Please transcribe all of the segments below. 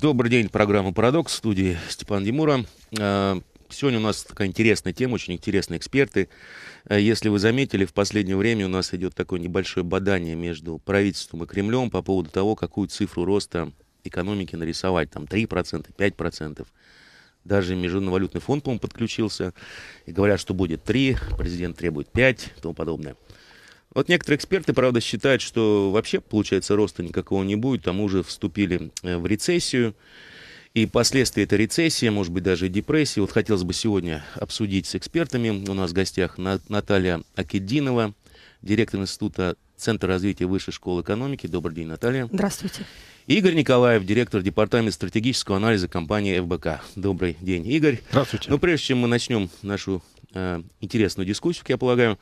Добрый день, программа «Парадокс» в студии Степан Демура. А, сегодня у нас такая интересная тема, очень интересные эксперты. А, если вы заметили, в последнее время у нас идет такое небольшое бадание между правительством и Кремлем по поводу того, какую цифру роста экономики нарисовать. Там 3%, 5%. Даже Международный валютный фонд, по-моему, подключился. И говорят, что будет 3, президент требует 5 и тому подобное. Вот некоторые эксперты, правда, считают, что вообще, получается, роста никакого не будет, к тому же вступили э, в рецессию. И последствия этой рецессии, может быть, даже депрессии. Вот хотелось бы сегодня обсудить с экспертами. У нас в гостях Наталья Акединова, директор Института Центра развития Высшей школы экономики. Добрый день, Наталья. Здравствуйте. Игорь Николаев, директор департамента стратегического анализа компании ФБК. Добрый день, Игорь. Здравствуйте. Ну, прежде чем мы начнем нашу э, интересную дискуссию, как я полагаю,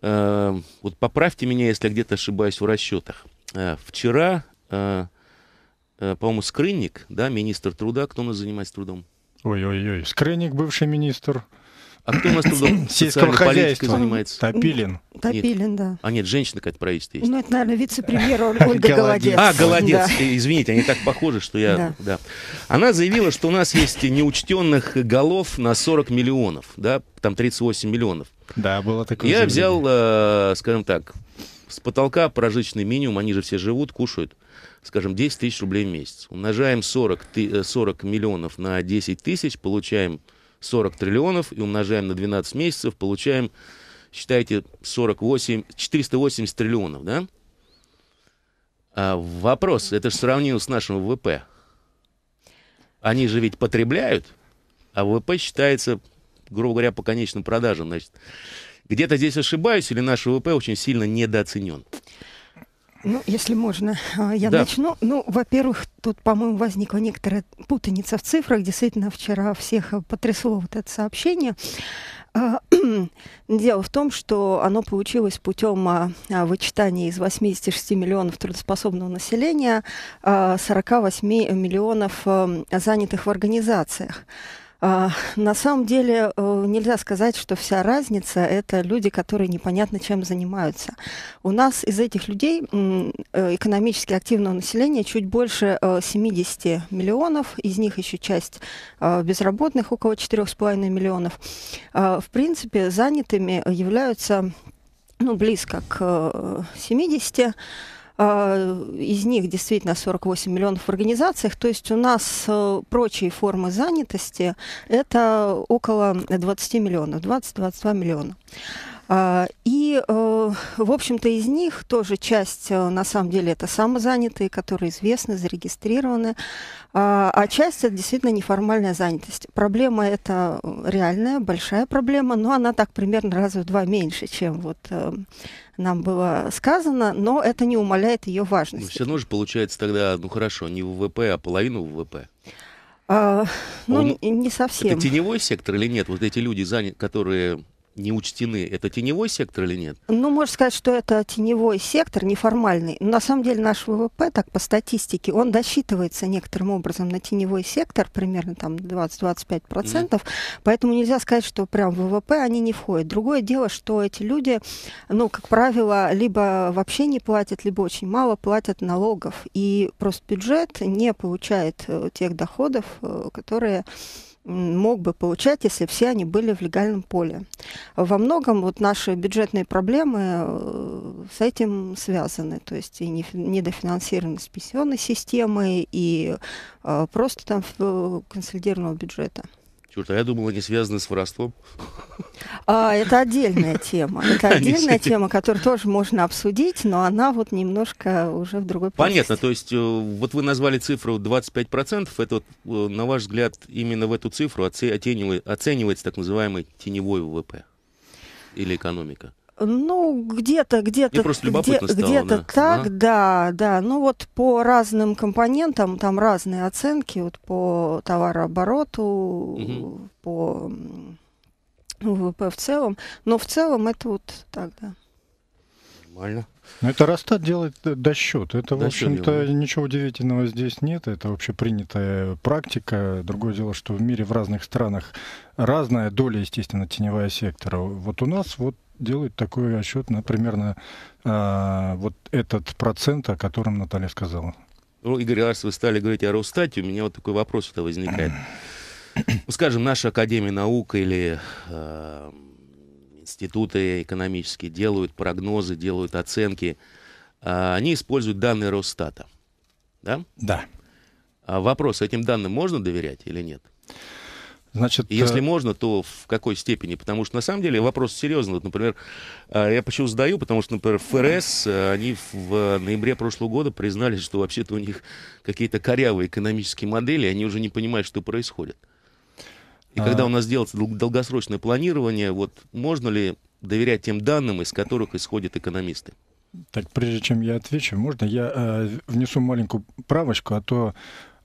Эм, вот поправьте меня, если я где-то ошибаюсь в расчетах. Э, вчера, э, э, по-моему, Скрынник, да, министр труда, кто у нас занимается трудом? Ой-ой-ой, Скрынник, бывший министр а кто у нас трудом социальной политикой занимается? Топилин. Топилин, да. А нет, женщина какая-то правительство есть. Ну, это, наверное, вице-премьер Ольга Голодец. А, Голодец. Э, извините, они так похожи, что я... Да. Она заявила, что у нас есть неучтенных голов на 40 миллионов, да, там 38 миллионов. Да, было такое Я взял, э, скажем так, с потолка прожиточный минимум, они же все живут, кушают, скажем, 10 тысяч рублей в месяц. Умножаем 40, 40 э, миллионов на 10 тысяч, получаем 40 триллионов и умножаем на 12 месяцев, получаем, считайте, 48, 480 триллионов, да? А вопрос, это же сравнил с нашим ВВП. Они же ведь потребляют, а ВВП считается, грубо говоря, по конечным продажам. Значит, где-то здесь ошибаюсь или наш ВВП очень сильно недооценен? Ну, если можно, а, я да. начну. Ну, во-первых, тут, по-моему, возникла некоторая путаница в цифрах. Действительно, вчера всех э, потрясло вот это сообщение. А, дело в том, что оно получилось путем а, вычитания из 86 миллионов трудоспособного населения 48 миллионов эм, занятых в организациях. А, на самом деле э, нельзя сказать, что вся разница – это люди, которые непонятно чем занимаются. У нас из этих людей э, экономически активного населения чуть больше 70 э, миллионов, из них еще часть безработных, около 4,5 миллионов. А, в принципе, занятыми являются ну, близко к 70 из них действительно 48 миллионов в организациях, то есть у нас э, прочие формы занятости – это около 20 миллионов, 20-22 миллиона. А, и, э, в общем-то, из них тоже часть, э, на самом деле, это самозанятые, которые известны, зарегистрированы, а, а часть это действительно неформальная занятость. Проблема это э, реальная, большая проблема, но она так примерно раза в два меньше, чем вот нам было сказано, но это не умаляет ее важности. Но ну, все равно же получается тогда, ну хорошо, не ВВП, а половину ВВП. А, ну, Он, не совсем. Это теневой сектор или нет? Вот эти люди, которые не учтены, это теневой сектор или нет? Ну, можно сказать, что это теневой сектор, неформальный. Но на самом деле наш ВВП, так по статистике, он досчитывается некоторым образом на теневой сектор, примерно там 20-25%. mm Поэтому нельзя сказать, что прям в ВВП они не входят. Другое дело, что эти люди, ну, как правило, либо вообще не платят, либо очень мало платят налогов. И просто бюджет не получает э, тех доходов, э, которые мог бы получать, если все они были в легальном поле. Во многом вот наши бюджетные проблемы э, с этим связаны, то есть и недофинансированность пенсионной системы, и э, просто там э, консолидированного бюджета. Черт, а я думал, они связаны с воровством. А, это отдельная тема. Это отдельная тема, которую тоже можно обсудить, но она вот немножко уже в другой Понятно, то есть э, вот вы назвали цифру 25%, это, э, на ваш взгляд, именно в эту цифру оценивается так называемый теневой ВВП или экономика? Ну, где-то, где-то, где, стало, где-то да. так, а? да, да. Ну вот по разным компонентам там разные оценки, вот по товарообороту, угу. по ну, ВВП в целом. Но в целом это вот так, да. Нормально. Ну, это Росстат делает э, досчет. Это, досчет в общем-то, ничего удивительного здесь нет. Это общепринятая практика. Другое дело, что в мире в разных странах разная доля, естественно, теневая сектора. Вот у нас вот делают такой расчет на примерно а, вот этот процент, о котором Наталья сказала. Ну, Игорь Ильич, вы стали говорить о Росстате, у меня вот такой вопрос-то возникает. скажем, наша Академия наук или э, институты экономические делают прогнозы, делают оценки, а, они используют данные Росстата. Да? Да. А вопрос, этим данным можно доверять или нет? Значит, Если э... можно, то в какой степени? Потому что на самом деле вопрос серьезный. Вот, например, а, я почему задаю, потому что, например, ФРС, э, они в ноябре прошлого года признались, что вообще-то у них какие-то корявые экономические модели, и они уже не понимают, что происходит. И когда а. у нас делается долгосрочное планирование, вот можно ли доверять тем данным, из которых исходят экономисты? Так, прежде чем я отвечу, можно я э, внесу маленькую правочку, а то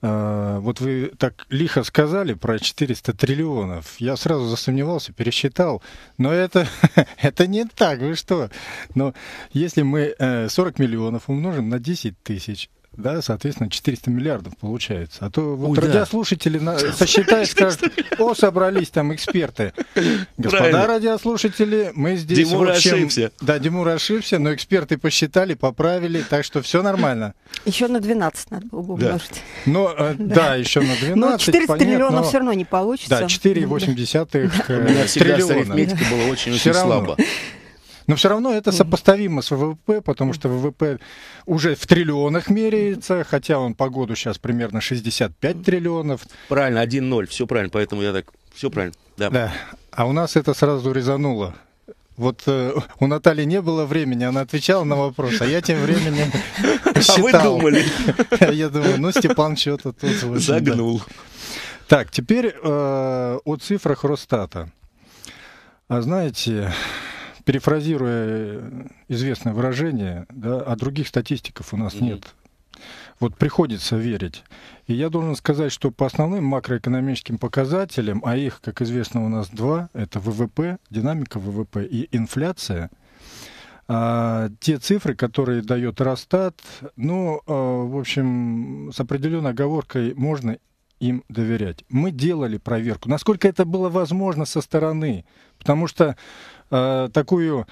э, вот вы так лихо сказали про 400 триллионов. Я сразу засомневался, пересчитал, но это, это не так, вы что? Но если мы э, 40 миллионов умножим на 10 тысяч, да, соответственно, 400 миллиардов получается. А то вот Ой, радиослушатели да. сосчитают, скажут, о, собрались там эксперты. Господа Правильно. радиослушатели, мы здесь... Димур общем, ошибся. Да, Димур ошибся, но эксперты посчитали, поправили, так что все нормально. Еще на 12 надо было бы умножить. Ну, э, да. да, еще на 12. Ну, но 400 понятно, миллионов но... все равно не получится. Да, 4,8 да. триллиона. У меня э, всегда с было очень-очень слабо. Но все равно это сопоставимо с ВВП, потому что ВВП уже в триллионах меряется, хотя он по году сейчас примерно 65 триллионов. Правильно, 1-0, все правильно, поэтому я так, все правильно, да. Да, а у нас это сразу резануло. Вот э, у Натальи не было времени, она отвечала на вопрос, а я тем временем считал. А вы думали? Я думаю, ну Степан что-то тут... Загнул. Так, теперь э, о цифрах Росстата. А знаете, перефразируя э, известное выражение, да, а других статистиков у нас нет. Вот приходится верить. И я должен сказать, что по основным макроэкономическим показателям, а их, как известно, у нас два, это ВВП, динамика ВВП и инфляция, а, те цифры, которые дает Росстат, ну, а, в общем, с определенной оговоркой можно им доверять. Мы делали проверку, насколько это было возможно со стороны, потому что Э, такую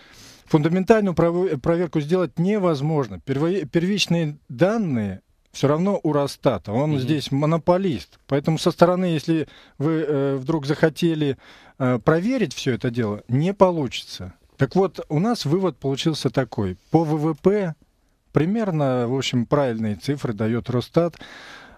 фундаментальную проверку сделать невозможно. Первичные данные все равно у Росстата. Он mm-hmm. здесь монополист. Поэтому со стороны, если вы э, вдруг захотели э, проверить все это дело, не получится. Так вот, у нас вывод получился такой. По ВВП примерно, в общем, правильные цифры дает Росстат.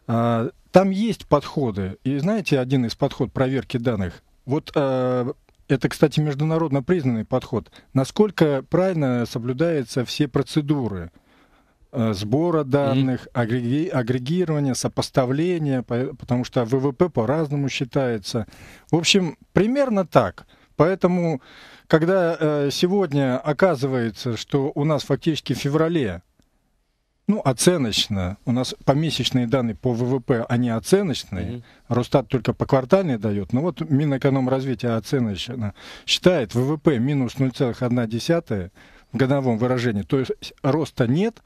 Э, там есть подходы. И знаете, один из подходов проверки данных. Вот э, это, кстати, международно признанный подход. Насколько правильно соблюдаются все процедуры э, сбора данных, агрегирования, сопоставления, потому что ВВП по-разному считается. В общем, примерно так. Поэтому, когда э, сегодня оказывается, что у нас фактически в феврале ну, оценочно. У нас помесячные данные по ВВП, они оценочные. Mm-hmm. Росстат только по квартальной дает. Но ну, вот Минэкономразвитие оценочно считает ВВП минус 0,1 в годовом выражении. То есть роста нет,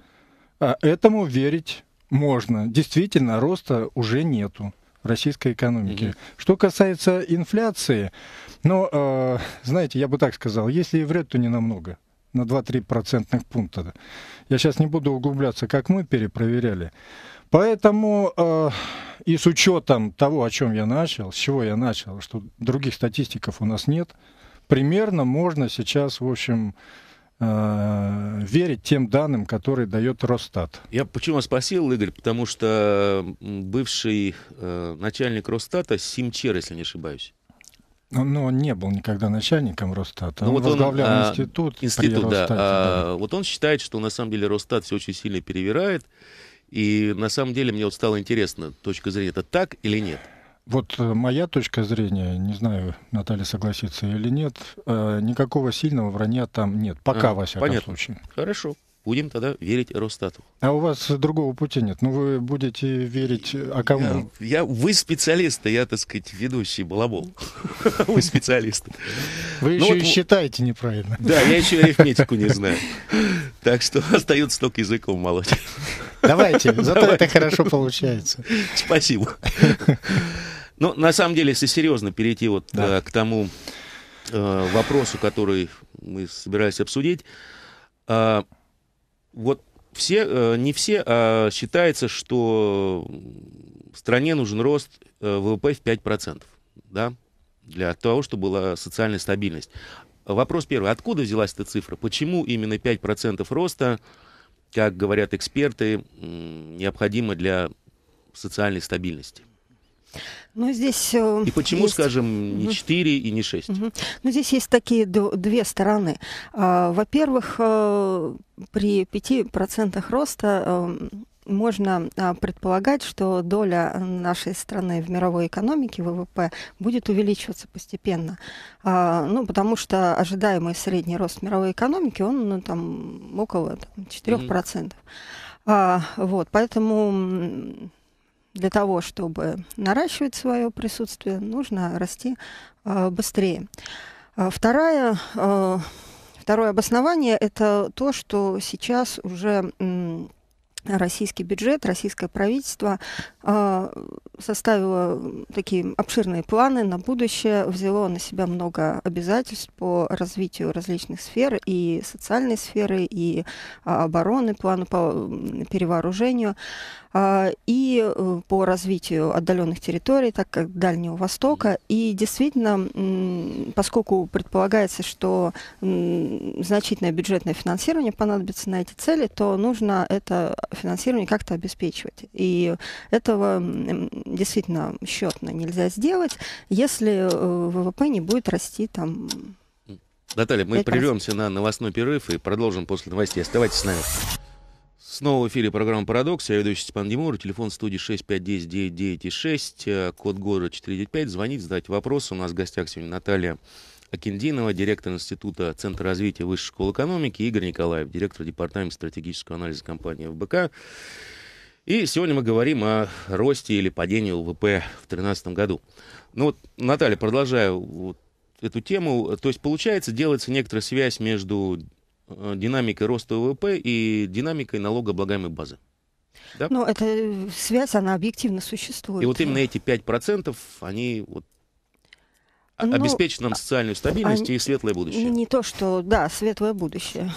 а этому верить можно. Действительно, роста уже нету российской экономики. Mm-hmm. Что касается инфляции, ну, э, знаете, я бы так сказал, если и вред, то не намного на 2-3 процентных пункта. Я сейчас не буду углубляться, как мы перепроверяли. Поэтому э, и с учетом того, о чем я начал, с чего я начал, что других статистиков у нас нет, примерно можно сейчас, в общем, э, верить тем данным, которые дает Росстат. Я почему спросил, Игорь, потому что бывший э, начальник Росстата Симчер, если не ошибаюсь, но он не был никогда начальником Росстата. Но ну он вот возглавлял он, а, институт. Институт, да. Росстате, а, да. Вот он считает, что на самом деле Росстат все очень сильно перевирает. И на самом деле мне вот стало интересно, точка зрения, это так или нет? Вот э, моя точка зрения, не знаю, Наталья согласится или нет, э, никакого сильного вранья там нет. Пока, а, во всяком понятно. случае. Хорошо будем тогда верить Росстату. А у вас другого пути нет? Ну, вы будете верить, а кому? Я, я вы специалисты, я, так сказать, ведущий балабол. Вы специалисты. Вы ну еще и считаете неправильно. Да, я еще арифметику не знаю. Так что остается только языком молоть. Давайте, зато это хорошо получается. Спасибо. Ну, на самом деле, если серьезно перейти вот да. Э, к тому э, вопросу, который мы собирались обсудить, э, вот все, э, не все, а считается, что стране нужен рост э, ВВП в 5%, да, для того, чтобы была социальная стабильность. Вопрос первый. Откуда взялась эта цифра? Почему именно 5% роста, как говорят эксперты, необходимо для социальной стабильности? Ну, здесь... Э, и почему, есть... скажем, не 4 и не 6? Угу. Ну, здесь есть такие две стороны. А, во-первых, э, при 5% роста э, можно а, предполагать, что доля нашей страны в мировой экономике ВВП будет увеличиваться постепенно. А, ну, потому что ожидаемый средний рост мировой экономики, он ну, там около там, 4%. Mm-hmm. Вот, поэтому для того, чтобы наращивать свое присутствие, нужно расти э, быстрее. Э, вторая, э, второе обоснование – это то, что сейчас уже российский бюджет, российское правительство а, составило такие обширные планы на будущее, взяло на себя много обязательств по развитию различных сфер, и социальной сферы, и а, обороны, плану по перевооружению, а, и э, по развитию отдаленных территорий, так как Дальнего Востока. И действительно, поскольку предполагается, что значительное бюджетное финансирование понадобится на эти цели, то нужно это финансирование как-то обеспечивать. И этого действительно счетно нельзя сделать, если э, ВВП не будет расти там Наталья, мы прервемся на новостной перерыв и продолжим после новостей. Оставайтесь с нами. Снова в эфире программа «Парадокс». Я ведущий Степан Демур. Телефон студии 6510996, э, код города 495. Звонить, задать вопросы. У нас в гостях сегодня Наталья Акиндинова, директор Института Центра развития Высшей школы экономики, Игорь Николаев, директор Департамента стратегического анализа компании ВБК. И сегодня мы говорим о росте или падении ВВП в 2013 году. Ну вот, Наталья, продолжаю вот эту тему. То есть, получается, делается некоторая связь между э, динамикой роста ВВП и динамикой налогооблагаемой базы. Да? Но ну, эта э, связь, она объективно существует. И вот именно эти 5%, они вот ну, обеспечит нам а социальную стабильность а, и светлое будущее. Не то, что, да, светлое будущее.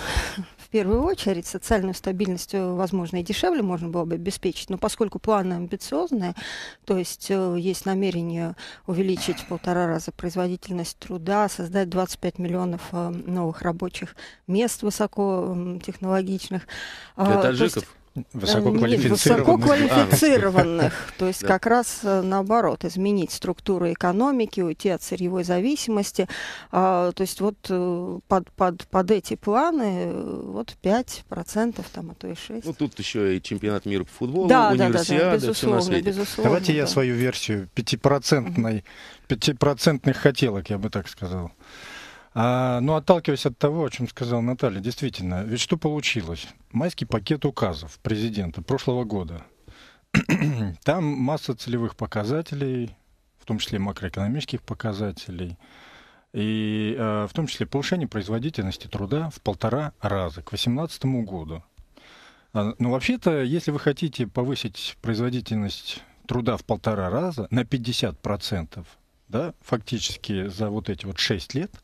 В первую очередь социальную стабильность, э, возможно, и дешевле можно было бы обеспечить, но поскольку планы амбициозные, то есть э, есть намерение увеличить в полтора раза производительность труда, создать 25 миллионов э, новых рабочих мест высокотехнологичных. А, Для таджиков? Высококвалифицированных. А. То есть как раз э, наоборот, изменить структуру экономики, уйти от сырьевой зависимости. А, то есть вот э, под, под, под эти планы э, вот 5%, там, а то и 6%. Ну тут еще и чемпионат мира по футболу, да, универсиада, да, да, да. Безусловно, безусловно, Давайте да. я свою версию 5%, 5 хотелок, я бы так сказал. А, ну, отталкиваясь от того, о чем сказала Наталья, действительно, ведь что получилось? Майский пакет указов президента прошлого года. Там масса целевых показателей, в том числе макроэкономических показателей, и э, в том числе повышение производительности труда в полтора раза к 2018 году. А, ну, вообще-то, если вы хотите повысить производительность труда в полтора раза на 50%, да, фактически за вот эти вот 6 лет –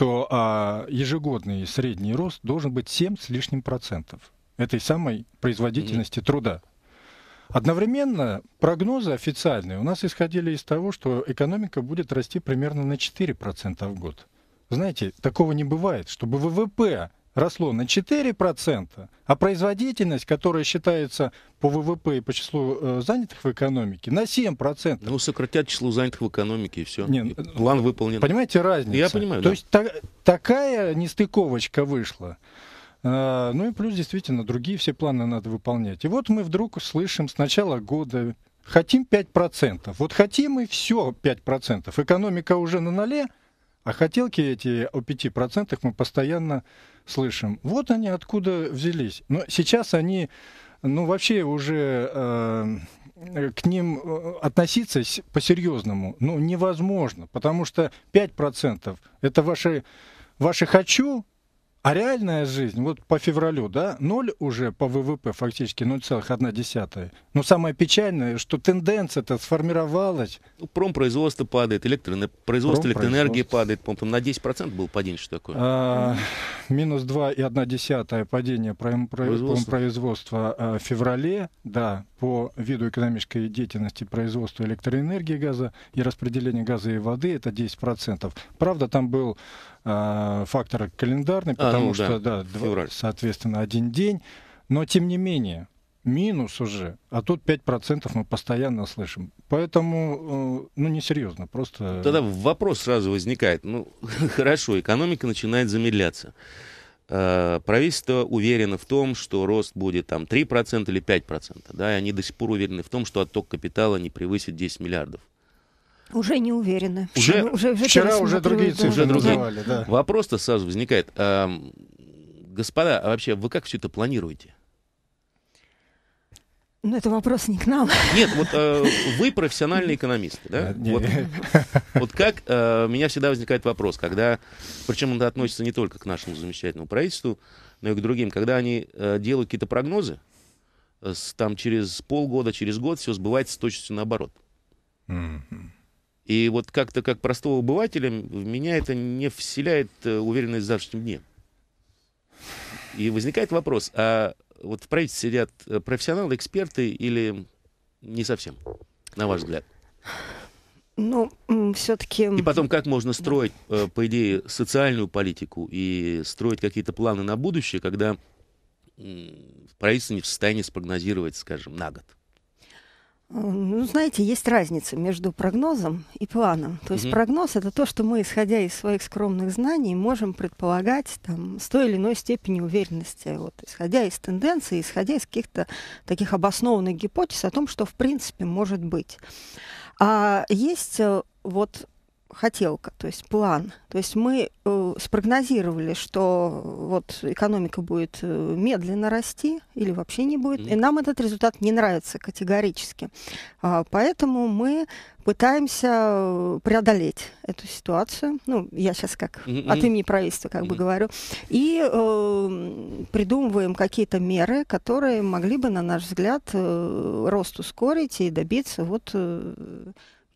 что а, ежегодный средний рост должен быть 7 с лишним процентов этой самой производительности mm-hmm. труда. Одновременно прогнозы официальные у нас исходили из того, что экономика будет расти примерно на 4% в год. Знаете, такого не бывает, чтобы ВВП росло на 4%, а производительность, которая считается по ВВП и по числу э, занятых в экономике, на 7%. Ну, сократят число занятых в экономике, и все. Нет, и ну, план выполнен. Понимаете разницу? Я понимаю, То да. есть та, такая нестыковочка вышла. А, ну и плюс, действительно, другие все планы надо выполнять. И вот мы вдруг слышим с начала года, хотим 5%. Вот хотим и все 5%. Экономика уже на ноле, а хотелки эти о 5% мы постоянно слышим. Вот они откуда взялись. Но сейчас они, ну вообще уже э, к ним э, относиться по-серьезному ну, невозможно, потому что 5% это ваши, ваши «хочу», а реальная жизнь, вот по февралю, да, ноль уже по ВВП, фактически 0,1. Но самое печальное, что тенденция-то сформировалась. Ну, промпроизводство падает, электро... производство электроэнергии падает, по там на 10% был падение, что такое? А, минус 2,1 падение промпроизводства а, в феврале, да, по виду экономической деятельности производства электроэнергии, газа и распределения газа и воды, это 10%. Правда, там был э, фактор календарный, потому а, ну, что, да, да два, соответственно, один день. Но, тем не менее, минус уже, а тут 5% мы постоянно слышим. Поэтому, э, ну, несерьезно, просто... Тогда вопрос сразу возникает. Ну, хорошо, экономика начинает замедляться. Э, правительство уверено в том, что рост будет там 3% или 5%. Да, и они до сих пор уверены в том, что отток капитала не превысит 10 миллиардов. Уже не уверены. Уже, уже, уже вчера уже другие цифры называли. Да. Вопрос-то сразу возникает. А, господа, а вообще вы как все это планируете? Ну, это вопрос не к нам. Нет, вот э, вы профессиональные экономисты, да? Вот, вот как, э, у меня всегда возникает вопрос, когда, причем он относится не только к нашему замечательному правительству, но и к другим, когда они э, делают какие-то прогнозы, э, там через полгода, через год все сбывается с точностью наоборот. И вот как-то как простого обывателя в меня это не вселяет э, уверенность в завтрашнем дне. И возникает вопрос, а вот в правительстве сидят э, профессионалы, эксперты или не совсем, на ваш взгляд? Ну, все-таки... И потом, как можно строить, э, по идее, социальную политику и строить какие-то планы на будущее, когда правительство не в состоянии спрогнозировать, скажем, на год? Ну, знаете, есть разница между прогнозом и планом. То есть mm прогноз это то, что мы, исходя из своих скромных знаний, можем предполагать там, с той или иной степени уверенности, вот, исходя из тенденций, исходя из каких-то таких обоснованных гипотез о том, что в принципе может быть. А есть э, вот хотелка, то есть план. То есть мы э, спрогнозировали, что э, вот экономика будет э, медленно расти или вообще не будет, и нам этот результат не нравится категорически. А, поэтому мы пытаемся э, преодолеть эту ситуацию. Ну, я сейчас как mm-hmm. от имени правительства как mm-hmm. бы говорю. И э, придумываем какие-то меры, которые могли бы, на наш взгляд, э, рост ускорить и добиться вот... Э,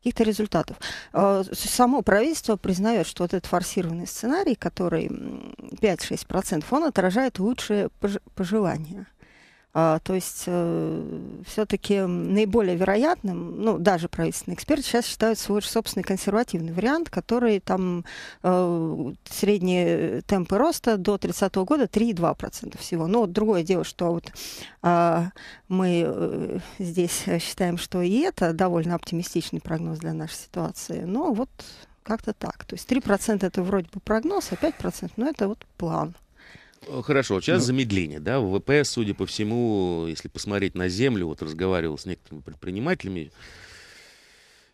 каких-то результатов. Э, само правительство признает, что вот этот форсированный сценарий, который 5-6%, он отражает лучшие пожелания а, то есть э, все-таки наиболее вероятным, ну, даже правительственные эксперты сейчас считают свой собственный консервативный вариант, который там э, средние темпы роста до 30 -го года 3,2% всего. Но другое дело, что вот а, мы э, здесь считаем, что и это довольно оптимистичный прогноз для нашей ситуации. Но вот как-то так. То есть 3% это вроде бы прогноз, а 5% ну, это вот план. Э, хорошо, сейчас ну. замедление, да, ВВП, судя по всему, если посмотреть на землю, вот разговаривал с некоторыми предпринимателями,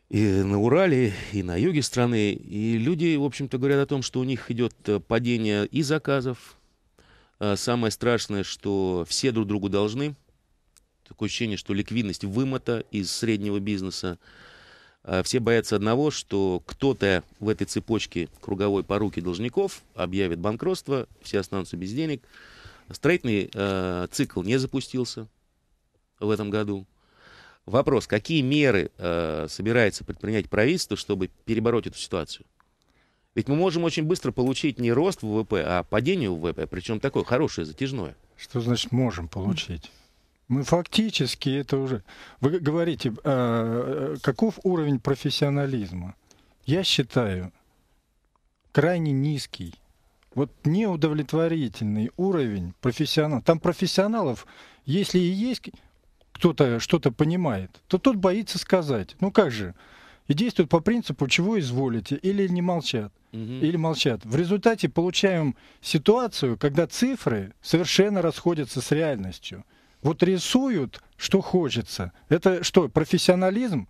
и на Урале, и на юге страны. И люди, в общем-то, говорят о том, что у них идет э, падение и заказов. Э, самое страшное, что все друг другу должны. Такое ощущение, что ликвидность вымота из среднего бизнеса. А, все боятся одного, что кто-то в этой цепочке круговой по поруки должников объявит банкротство, все останутся без денег. Строительный э, цикл не запустился в этом году. Вопрос, какие меры э, собирается предпринять правительство, чтобы перебороть эту ситуацию? Ведь мы можем очень быстро получить не рост ВВП, а падение ВВП, причем такое хорошее, затяжное. Что значит можем получить? Мы фактически это уже... Вы говорите, э, э, каков уровень профессионализма? Я считаю, крайне низкий. Вот неудовлетворительный уровень профессионалов. Там профессионалов, если и есть кто-то что-то понимает, то тот боится сказать. Ну как же? И действуют по принципу, чего изволите, или не молчат, угу. или молчат. В результате получаем ситуацию, когда цифры совершенно расходятся с реальностью вот рисуют, что хочется. Это что, профессионализм?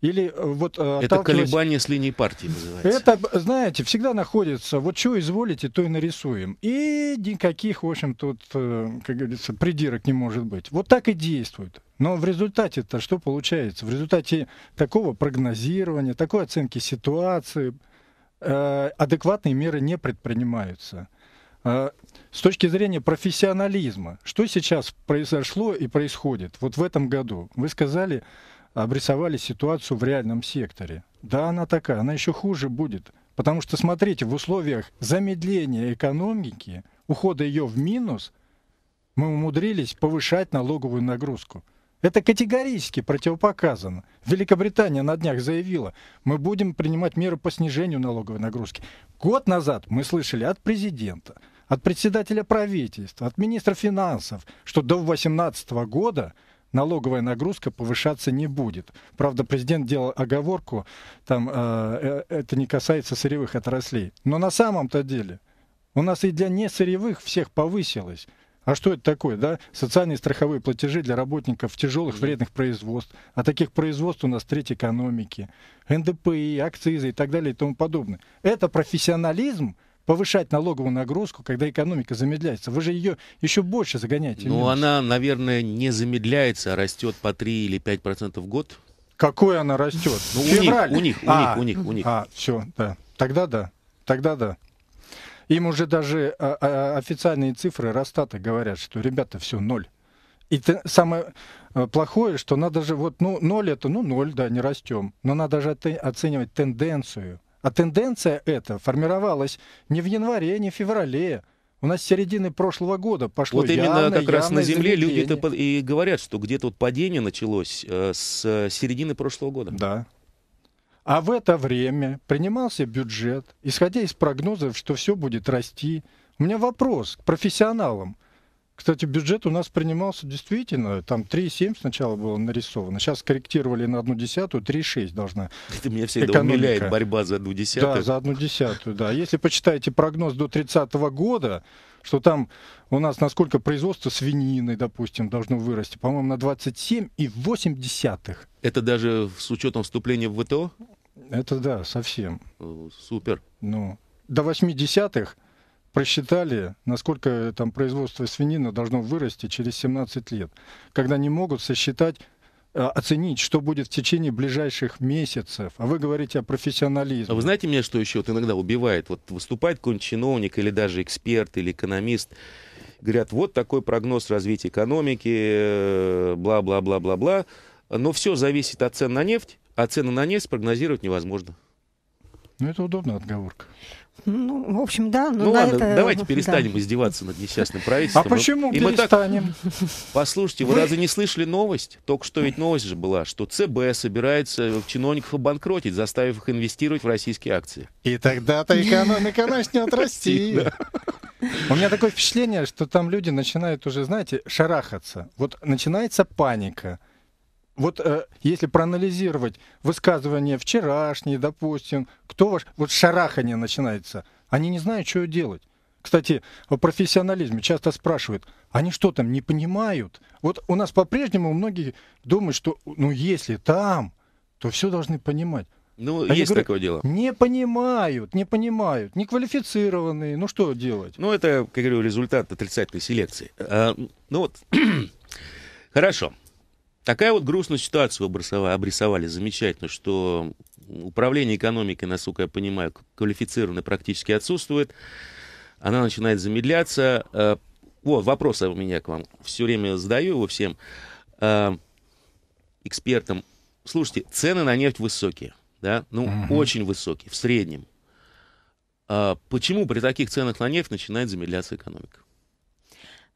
Или э, вот, э, это колебание с линией партии называется. Это, знаете, всегда находится, вот что изволите, то и нарисуем. И никаких, в общем, тут, э, как говорится, придирок не может быть. Вот так и действуют. Но в результате-то что получается? В результате такого прогнозирования, такой оценки ситуации адекватные меры не предпринимаются с точки зрения профессионализма, что сейчас произошло и происходит вот в этом году? Вы сказали, обрисовали ситуацию в реальном секторе. Да, она такая, она еще хуже будет. Потому что, смотрите, в условиях замедления экономики, ухода ее в минус, мы умудрились повышать налоговую нагрузку. Это категорически противопоказано. Великобритания на днях заявила, мы будем принимать меры по снижению налоговой нагрузки. Год назад мы слышали от президента, от председателя правительства, от министра финансов, что до 2018 года налоговая нагрузка повышаться не будет. Правда, президент делал оговорку, там э, э, это не касается сырьевых отраслей. Но на самом-то деле у нас и для несырьевых всех повысилось. А что это такое, да? Социальные страховые платежи для работников тяжелых вредных производств. А таких производств у нас треть экономики. НДПИ, акцизы и так далее и тому подобное. Это профессионализм – повышать налоговую нагрузку, когда экономика замедляется? Вы же ее еще больше загоняете. Ну, она, наверное, не замедляется, а растет по 3 или 5% в год. Какой она растет? Ну, Февраль. у них, у них, а, у них, у них, А, а все, да. Тогда да. Тогда да. Им уже даже а, а, официальные цифры Росстата говорят, что ребята, все, ноль. И ты, самое э, плохое, что надо же, вот, ну, ноль это, ну, ноль, да, не растем. Но надо же оценивать тенденцию. А тенденция эта формировалась не в январе, не в феврале. У нас с середины прошлого года пошло Вот явное, именно как раз на Земле люди и говорят, что где-то вот падение началось э, с середины прошлого года. Да. А в это время принимался бюджет, исходя из прогнозов, что все будет расти. У меня вопрос к профессионалам – кстати, бюджет у нас принимался действительно, там 3,7 сначала было нарисовано, сейчас корректировали на одну десятую, 3,6 должна. Это меня всегда экономика. умиляет борьба за одну десятую. Да, за одну десятую, да. Если почитаете прогноз до 30 года, что там у нас насколько производство свинины, допустим, должно вырасти, по-моему, на 27,8. Это даже с учетом вступления в ВТО? Это да, совсем. Супер. Ну, до 80-х просчитали, насколько там производство свинины должно вырасти через 17 лет, когда не могут сосчитать а, оценить, что будет в течение ближайших месяцев. А вы говорите о профессионализме. А вы знаете меня, что еще вот иногда убивает? Вот выступает какой-нибудь чиновник или даже эксперт или экономист. Говорят, вот такой прогноз развития экономики, э, бла-бла-бла-бла-бла. Но все зависит от цен на нефть, а цены на нефть прогнозировать невозможно. Ну, это удобная отговорка. Ну, в общем, да. Но ну ладно, это... давайте перестанем да. издеваться над несчастным правительством. А ну, почему и перестанем? Мы так... Послушайте, вы... разве не слышали новость? Только что ведь новость же была, что ЦБ собирается чиновников обанкротить, заставив их инвестировать в российские акции. И тогда-то экономика начнет расти. У меня такое впечатление, что там люди начинают уже, знаете, шарахаться. Вот начинается паника вот э, если проанализировать высказывания вчерашние, допустим, кто ваш, вот шарахание начинается, они не знают, что делать. Кстати, о профессионализме часто спрашивают, они что там не понимают? Вот у нас по-прежнему многие думают, что ну если там, то все должны понимать. Ну, а есть говорю, такое дело. Не понимают, не понимают, неквалифицированные, ну что делать? Ну, это, как я говорю, результат отрицательной селекции. А, ну вот, хорошо, Такая вот грустная ситуация вы обрисовали, замечательно, что управление экономикой, насколько я понимаю, квалифицированно практически отсутствует. Она начинает замедляться. Вот э, вопрос у меня к вам. Все время задаю его всем э, экспертам. Слушайте, цены на нефть высокие, да? Ну, угу. очень высокие, в среднем. А почему при таких ценах на нефть начинает замедляться экономика?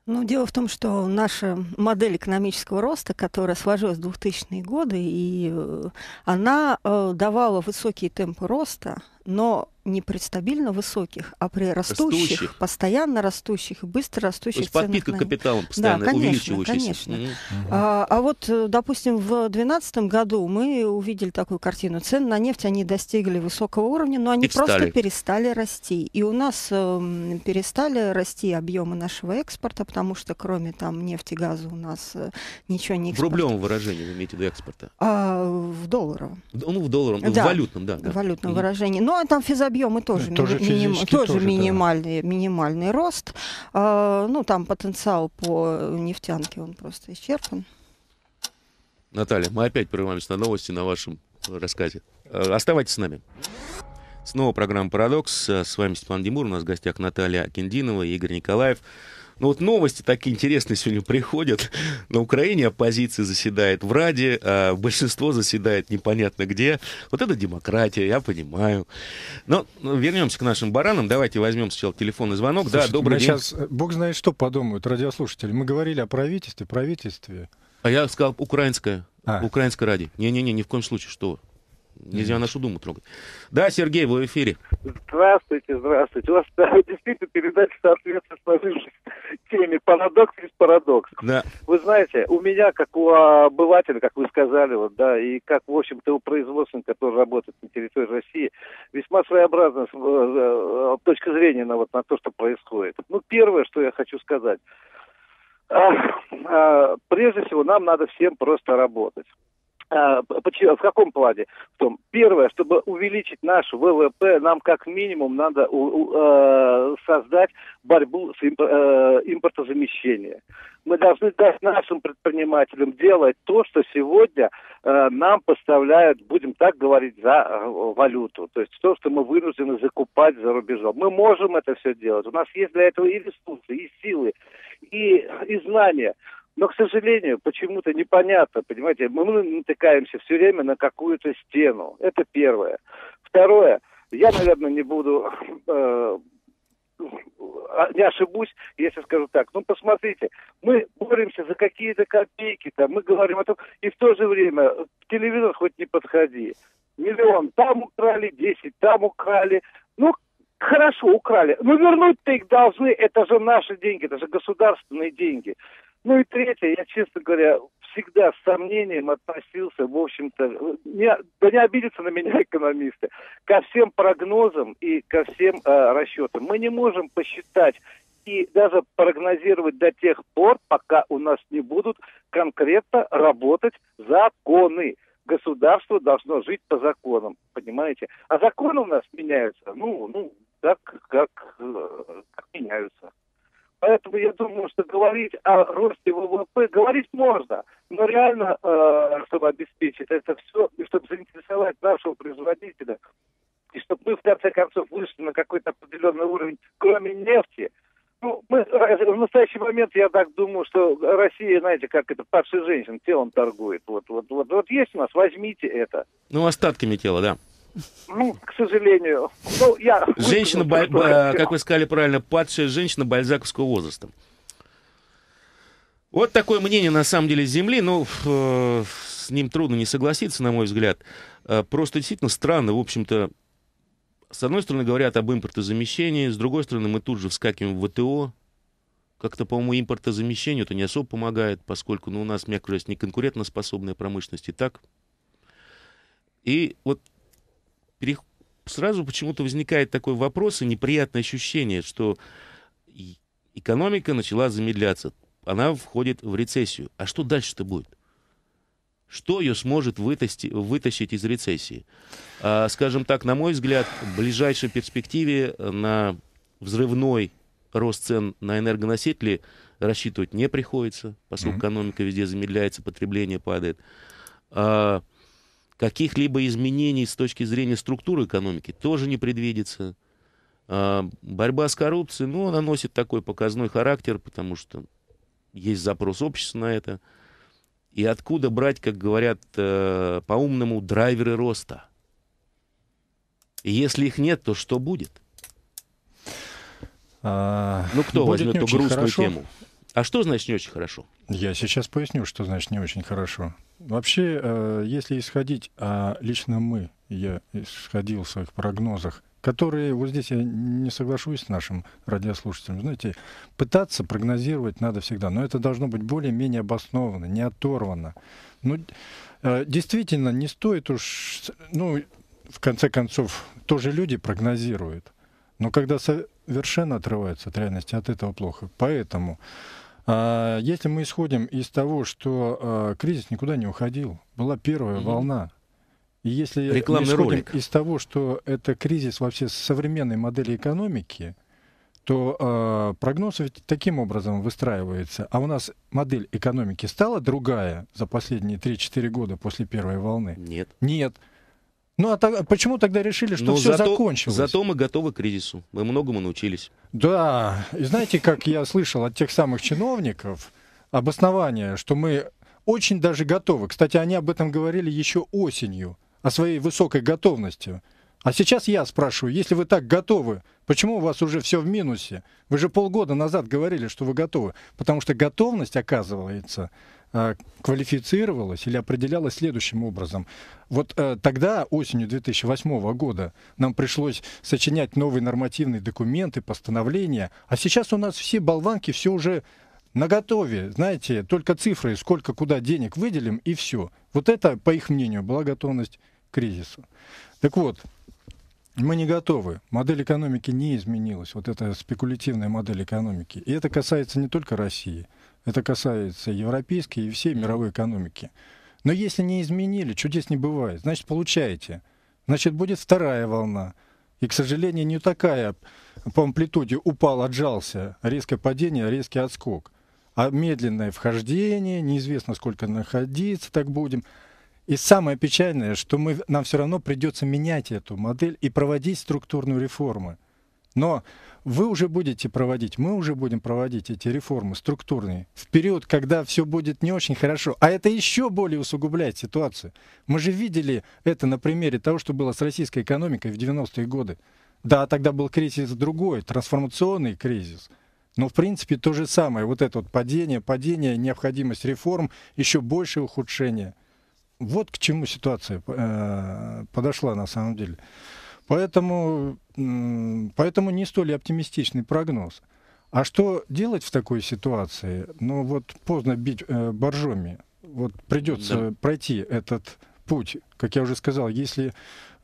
Ну, дело в том, что наша модель экономического роста, которая сложилась в 2000-е годы, и э, она э, давала высокие темпы роста, но не при стабильно высоких, а при растущих, растущих. постоянно растущих быстро растущих То есть подпитка на... капиталом постоянно да, конечно, увеличивающаяся. Конечно. Mm-hmm. А, а вот, э, допустим, в 2012 году мы увидели такую картину. Цены на нефть, они достигли высокого уровня, но они и просто встали. перестали расти. И у нас э, перестали расти объемы нашего экспорта, потому что кроме там нефти, и газа у нас э, ничего не экспорт. В рублевом выражении вы имеете в виду экспорта? А, в долларовом. Ну, в долларовом, ну, да. в валютном, да. да. валютном mm-hmm. выражении. Но ну, а там физобъемы тоже, тоже, миним, тоже, тоже минимальный, да. минимальный рост. А, ну, там потенциал по э, нефтянке, он просто исчерпан. Наталья, мы опять прерываемся на новости на вашем рассказе. А, оставайтесь с нами. Снова программа «Парадокс». С вами Степан Димур. У нас в гостях Наталья Кендинова и Игорь Николаев. Ну вот новости такие интересные сегодня приходят. На Украине оппозиция заседает в Раде, а большинство заседает непонятно где. Вот это демократия, я понимаю. Но ну, вернемся к нашим баранам. Давайте возьмем сначала телефонный звонок. Слушайте, да, добрый день. Сейчас э, бог знает, что подумают радиослушатели. Мы говорили о правительстве, правительстве. А я сказал украинское. А. Украинское ради. Не-не-не, ни в коем случае, что Нельзя нашу думу трогать. Да, Сергей, вы в эфире. Здравствуйте, здравствуйте. У вас да, действительно передача соответствует сложившейся теме парадокс есть парадокс. Да. Вы знаете, у меня, как у обывателя, как вы сказали, вот, да, и как, в общем-то, у производственных, который работает на территории России, весьма своеобразная э, э, точка зрения на, вот, на то, что происходит. Ну, первое, что я хочу сказать. А, а, прежде всего, нам надо всем просто работать. А, в каком плане? В том, первое, чтобы увеличить наш ВВП, нам как минимум надо а, создать борьбу с э, импортозамещением. Мы должны дать нашим предпринимателям делать то, что сегодня э, нам поставляют, будем так говорить, за э, валюту. То есть то, что мы вынуждены закупать за рубежом. Мы можем это все делать. У нас есть для этого и ресурсы, и силы, и, и знания. Но, к сожалению, почему-то непонятно, понимаете, мы натыкаемся все время на какую-то стену. Это первое. Второе, я, наверное, не буду э, а, не ошибусь, если скажу так. Ну, посмотрите, мы боремся за какие-то копейки, там, мы говорим о том, и в то же время э, телевизор хоть не подходи. Миллион, там украли десять там украли. Ну, хорошо, украли. Но ну, вернуть-то их должны, это же наши деньги, это же государственные деньги. Ну и третье, я, честно говоря, всегда с сомнением относился, в общем-то, не, да не обидятся на меня экономисты, ко всем прогнозам и ко всем э, расчетам. Мы не можем посчитать и даже прогнозировать до тех пор, пока у нас не будут конкретно работать законы. Государство должно жить по законам, понимаете? А законы у нас меняются, ну, ну, так, как, э, как меняются. Поэтому я думаю, что говорить о росте ВВП, говорить можно, но реально, э, чтобы обеспечить это все, и чтобы заинтересовать нашего производителя, и чтобы мы, в конце концов, вышли на какой-то определенный уровень, кроме нефти, ну, мы, э, в настоящий момент, я так думаю, что Россия, знаете, как это, падший женщин телом торгует. Вот, вот, вот, вот есть у нас, возьмите это. Ну, остатками тела, да. Ну, к сожалению. Ну, я женщина, бо... Э, как вы сказали правильно, падшая женщина бальзаковского возраста. Вот такое мнение на самом деле Земли, но ну, э, с ним трудно не согласиться, на мой взгляд. Э, просто действительно странно, в общем-то, с одной стороны говорят об импортозамещении, с другой стороны мы тут же вскакиваем в ВТО. Как-то, по-моему, импортозамещению это не особо помогает, поскольку ну, у нас, мягко говоря, не конкурентоспособная промышленность и так. И вот пере... сразу почему-то возникает такой вопрос и неприятное ощущение, что экономика начала замедляться, она входит в рецессию. А что дальше-то будет? Что ее сможет вытащить, вытащить из рецессии? А, скажем так, на мой взгляд, в ближайшей перспективе э, на взрывной рост цен на энергоносители рассчитывать не приходится, поскольку экономика везде замедляется, потребление падает. А, Каких-либо изменений с точки зрения структуры экономики тоже не предвидится. А борьба с коррупцией, ну, она носит такой показной характер, потому что есть запрос общества на это. И откуда брать, как говорят э, по-умному, драйверы роста? И если их нет, то что будет? А, ну, кто будет возьмет эту грустную хорошо. тему? А что значит не очень хорошо? Я сейчас поясню, что значит не очень хорошо. Вообще, э, если исходить, а лично мы, я исходил в своих прогнозах, которые, вот здесь я не соглашусь с нашим радиослушателем, знаете, пытаться прогнозировать надо всегда, но это должно быть более-менее обоснованно, не оторвано. Ну, э, действительно, не стоит уж, ну, в конце концов, тоже люди прогнозируют, но когда совершенно отрываются от реальности, от этого плохо. Поэтому а, если мы исходим из того, что а, кризис никуда не уходил, была первая угу. волна, и если Рекламный мы исходим ролик. из того, что это кризис вообще современной модели экономики, то э, прогноз ведь таким образом выстраивается. А у нас модель экономики стала другая за последние 3-4 года после первой волны? Нет. Нет. Ну а так, почему тогда решили, что Но ну, все зато, закончилось? Зато мы готовы к кризису. Мы многому научились. Да. И знаете, как я слышал от тех самых чиновников обоснование, что мы очень даже готовы. Кстати, они об этом говорили еще осенью, о своей высокой готовности. А сейчас я спрашиваю, если вы так готовы, почему у вас уже все в минусе? Вы же полгода назад говорили, что вы готовы. Потому что готовность, оказывается, Э, квалифицировалось или определялась следующим образом. Вот э, тогда, осенью 2008 года, нам пришлось сочинять новые нормативные документы, постановления, а сейчас у нас все болванки, все уже на готове, знаете, только цифры, сколько куда денег выделим и все. Вот это, по их мнению, была готовность к кризису. Так вот, мы не готовы. Модель экономики не изменилась. Вот эта спекулятивная модель экономики. И это касается не только России. Это касается европейской и всей мировой экономики. Но если не изменили, чудес не бывает. Значит, получаете. Значит, будет вторая волна. И, к сожалению, не такая по амплитуде упал, отжался, резкое падение, резкий отскок. А медленное вхождение, неизвестно сколько находиться, так будем. И самое печальное, что мы, нам все равно придется менять эту модель и проводить структурную реформу. Но вы уже будете проводить, мы уже будем проводить эти реформы структурные в период, когда все будет не очень хорошо. А это еще более усугубляет ситуацию. Мы же видели это на примере того, что было с российской экономикой в 90-е годы. Да, тогда был кризис другой, трансформационный кризис. Но, в принципе, то же самое. Вот это вот падение, падение, необходимость реформ, еще большее ухудшение. Вот к чему ситуация э, подошла на самом деле. Поэтому, поэтому не столь оптимистичный прогноз. А что делать в такой ситуации? Ну вот поздно бить э, боржоми. Вот придется да. пройти этот путь. Как я уже сказал, если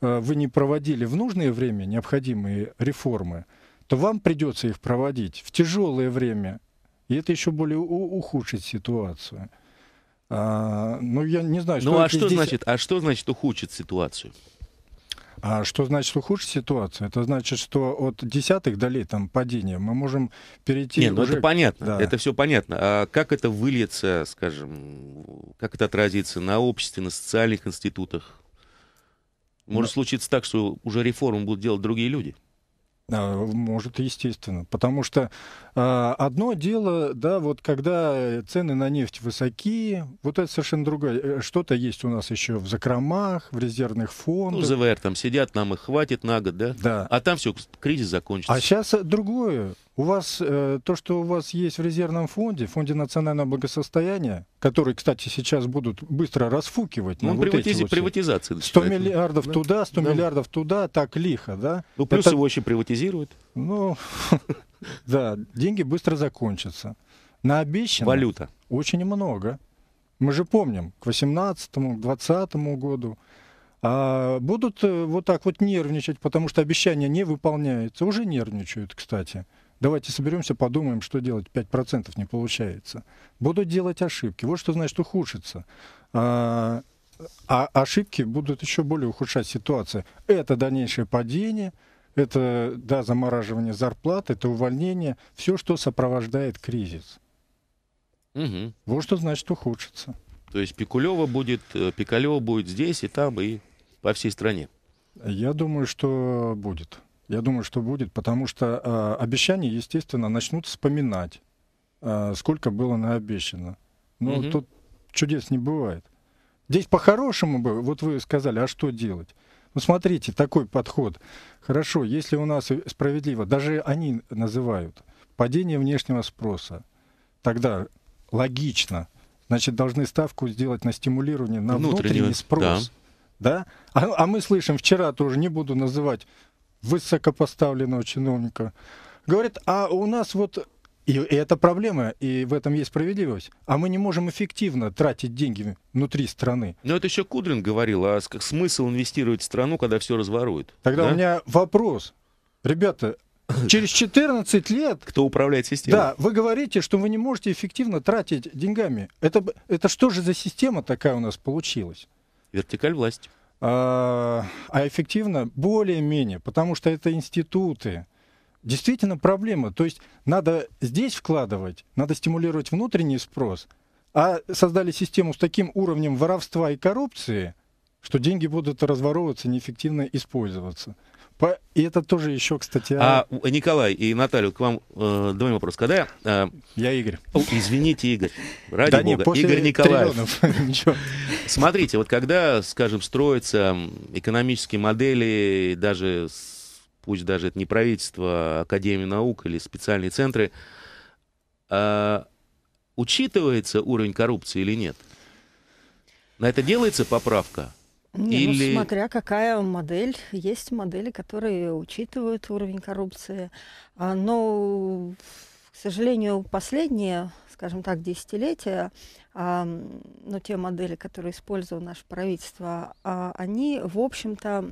э, вы не проводили в нужное время необходимые реформы, то вам придется их проводить в тяжелое время. И это еще более ухудшит ситуацию. А, ну, я не знаю, что... Ну, а что здесь... значит, а что значит ухудшит ситуацию? А что значит ухудшить ситуацию? Это значит, что от десятых долей там падения мы можем перейти... Нет, уже... ну это понятно, да. это все понятно. А как это выльется, скажем, как это отразится на обществе, на социальных институтах? Может Но... Ну. случиться так, что уже реформу будут делать другие люди. А, может, естественно. Потому что э, одно дело, да, вот когда цены на нефть высоки, вот это совершенно другое. Э, что-то есть у нас еще в закромах, в резервных ну, фондах. Ну, ЗВР там сидят, нам их хватит на год, да? Да. А там все, кризис закончится. А сейчас другое. У вас, э, то, что у вас есть в резервном фонде, фонде национального благосостояния, который, кстати, сейчас будут быстро расфукивать. Ну, ну вот приватиз... вот приватизации. 100 ну, миллиардов да? туда, 100 да. миллиардов туда, так лихо, да? Ну, плюс Это... его еще приватизируют. Ну, да, деньги быстро закончатся. На обещанное... Валюта. Очень много. Мы же помним, к 18 к 20 году а будут э, вот так вот нервничать, потому что обещания не выполняются. Уже нервничают, кстати. Давайте соберемся, подумаем, что делать. 5% не получается. Будут делать ошибки. Вот что значит ухудшится. А, а ошибки будут еще более ухудшать ситуацию. Это дальнейшее падение, это да, замораживание зарплат, это увольнение, все, что сопровождает кризис. Угу. Вот что значит ухудшится. То есть Пикулева будет, э, Пикалева будет здесь и там, и по всей стране. Я думаю, что будет. Я думаю, что будет, потому что э, обещания, естественно, начнут вспоминать, э, сколько было наобещано. Но угу. тут чудес не бывает. Здесь по-хорошему бы, вот вы сказали, а что делать? Ну, смотрите, такой подход. Хорошо, если у нас справедливо, даже они называют падение внешнего спроса, тогда логично, значит, должны ставку сделать на стимулирование, на внутренний, внутренний спрос. Да. Да? А, а мы слышим, вчера тоже не буду называть высокопоставленного чиновника, говорит, а у нас вот и, и это проблема, и в этом есть справедливость. А мы не можем эффективно тратить деньги внутри страны. Но это еще Кудрин говорил, а как смысл инвестировать в страну, когда все разворует? Тогда да? у меня вопрос. Ребята, через 14 лет... Кто управляет системой? Да, вы говорите, что вы не можете эффективно тратить деньгами. Это, это что же за система такая у нас получилась? Вертикаль власти. А, а эффективно более-менее, потому что это институты. Действительно проблема. То есть надо здесь вкладывать, надо стимулировать внутренний спрос, а создали систему с таким уровнем воровства и коррупции, что деньги будут разворовываться, неэффективно использоваться. По... И это тоже еще, кстати... А... а Николай и Наталья, к вам э, двойной вопрос. Когда... Э... Я Игорь. О, извините, Игорь. Ради да бога. Нет, после Игорь Николаев. Смотрите, вот когда, скажем, строятся экономические модели, даже, пусть даже это не правительство, а Академия наук или специальные центры, э, учитывается уровень коррупции или нет? На это делается поправка? Не, ну, Или... ну, смотря какая модель. Есть модели, которые учитывают уровень коррупции. А, но, к сожалению, последние, скажем так, десятилетия а, но ну, те модели, которые использовало наше правительство, а, они, в общем-то,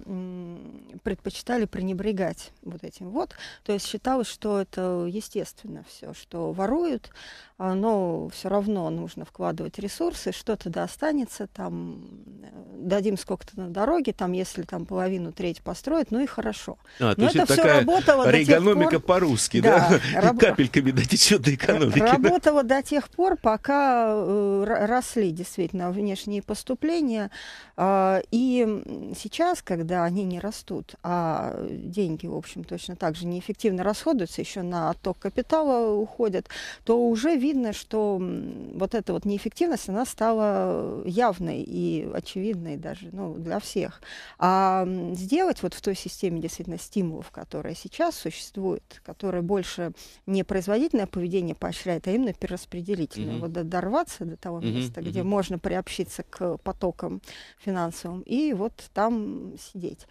предпочитали пренебрегать вот этим вот. То есть считалось, что это естественно все, что воруют, а, но все равно нужно вкладывать ресурсы, что-то достанется, там э, дадим сколько-то на дороге, там если там половину, треть построят, ну и хорошо. А, но это, это все работало до тех пор... по-русски, да? да? Раб... Капельками дотечет до экономики. Работало да? до тех пор, пока э, росли действительно внешние поступления. А, и сейчас, когда они не растут, а деньги, в общем, точно так же неэффективно расходуются, еще на отток капитала уходят, то уже видно, что вот эта вот неэффективность, она стала явной и очевидной даже ну, для всех. А сделать вот в той системе действительно стимулов, которая сейчас существует, которая больше не производительное поведение поощряет, а именно перераспределительное. Mm-hmm. Вот дорваться до того места, mm-hmm. где можно приобщиться к потокам финансовым, и вот там сидеть.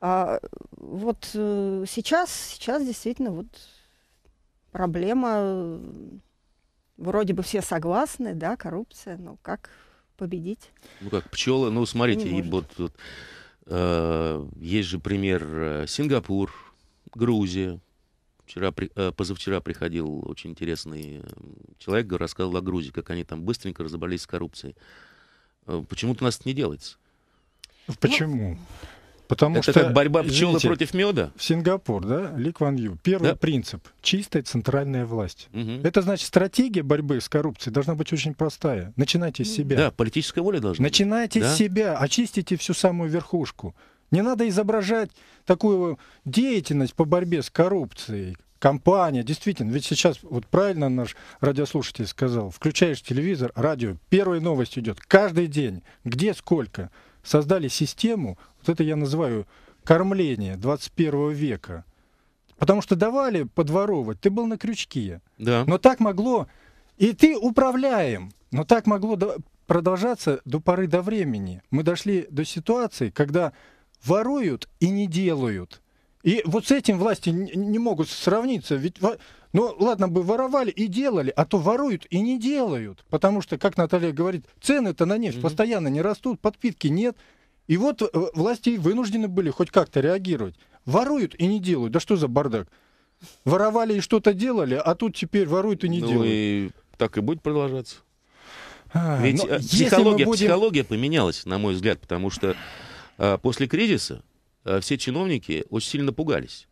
А, вот э, сейчас, сейчас действительно вот проблема, э, вроде бы все согласны, да, коррупция, но как победить? Ну как, пчелы, ну смотрите, и вот, вот э, есть же пример э, Сингапур, Грузия, Вчера, э, позавчера приходил очень интересный э, человек, рассказывал о Грузии, как они там быстренько разобрались с коррупцией. Э, Почему-то у нас это не делается. Ну, почему? Ну, Потому это что, как борьба пчелы извините, против меда? В Сингапур, да, Ли Кван Ю. Первый да. принцип – чистая центральная власть. Угу. Это значит, стратегия борьбы с коррупцией должна быть очень простая. Начинайте с себя. Да, политическая воля должна Начинайте быть. с да? себя, очистите всю самую верхушку. Не надо изображать такую деятельность по борьбе с коррупцией. Компания, действительно, ведь сейчас, вот правильно наш радиослушатель сказал, включаешь телевизор, радио, первая новость идет, каждый день, где сколько. Создали систему, вот это я называю кормление 21 века. Потому что давали подворовывать, ты был на крючке. Да. Но так могло, и ты управляем, но так могло продолжаться до поры до времени. Мы дошли до ситуации, когда воруют и не делают. И вот с этим власти не могут сравниться. Ведь, ну ладно бы воровали и делали, а то воруют и не делают. Потому что, как Наталья говорит, цены-то на нефть mm-hmm. постоянно не растут, подпитки нет. И вот э, власти вынуждены были хоть как-то реагировать. Воруют и не делают. Да что за бардак? Воровали и что-то делали, а тут теперь воруют и не ну делают. И так и будет продолжаться. А, Ведь ну, э, психология, будем... психология поменялась, на мой взгляд, потому что а, после кризиса а, все чиновники очень сильно пугались.